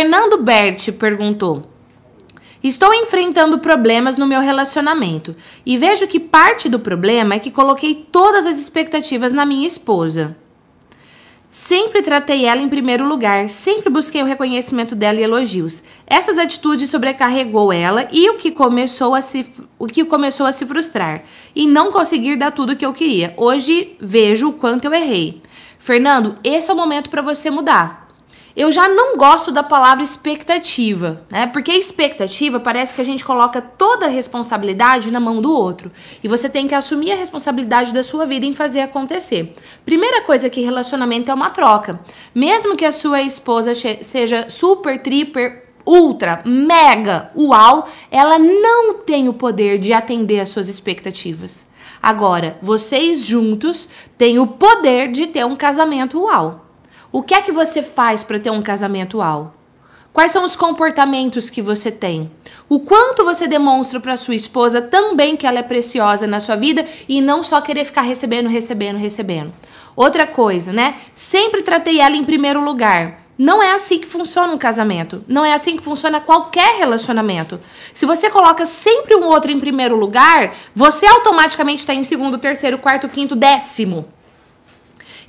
Fernando Berti perguntou: Estou enfrentando problemas no meu relacionamento e vejo que parte do problema é que coloquei todas as expectativas na minha esposa. Sempre tratei ela em primeiro lugar, sempre busquei o reconhecimento dela e elogios. Essas atitudes sobrecarregou ela e o que começou a se, o que começou a se frustrar e não conseguir dar tudo o que eu queria. Hoje vejo o quanto eu errei. Fernando, esse é o momento para você mudar. Eu já não gosto da palavra expectativa, né? Porque expectativa parece que a gente coloca toda a responsabilidade na mão do outro. E você tem que assumir a responsabilidade da sua vida em fazer acontecer. Primeira coisa que relacionamento é uma troca. Mesmo que a sua esposa seja super, triper, ultra, mega, uau, ela não tem o poder de atender às suas expectativas. Agora, vocês juntos têm o poder de ter um casamento uau. O que é que você faz para ter um casamento ao? Quais são os comportamentos que você tem? O quanto você demonstra para sua esposa também que ela é preciosa na sua vida e não só querer ficar recebendo, recebendo, recebendo. Outra coisa, né? Sempre tratei ela em primeiro lugar. Não é assim que funciona um casamento. Não é assim que funciona qualquer relacionamento. Se você coloca sempre um outro em primeiro lugar, você automaticamente está em segundo, terceiro, quarto, quinto, décimo.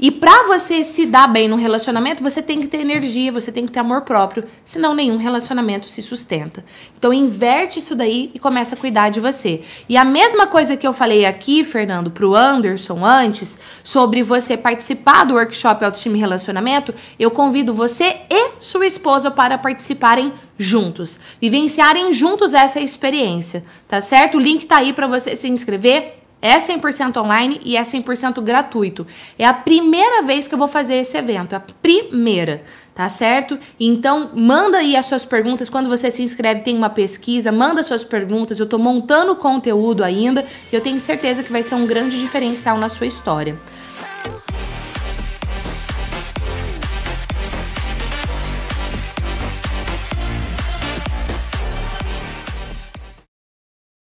E para você se dar bem no relacionamento, você tem que ter energia, você tem que ter amor próprio, senão nenhum relacionamento se sustenta. Então inverte isso daí e começa a cuidar de você. E a mesma coisa que eu falei aqui, Fernando, pro Anderson antes, sobre você participar do workshop Autoestima e Relacionamento, eu convido você e sua esposa para participarem juntos, vivenciarem juntos essa experiência, tá certo? O link tá aí para você se inscrever é 100% online e é 100% gratuito. É a primeira vez que eu vou fazer esse evento, a primeira, tá certo? Então, manda aí as suas perguntas. Quando você se inscreve, tem uma pesquisa, manda suas perguntas. Eu tô montando conteúdo ainda e eu tenho certeza que vai ser um grande diferencial na sua história.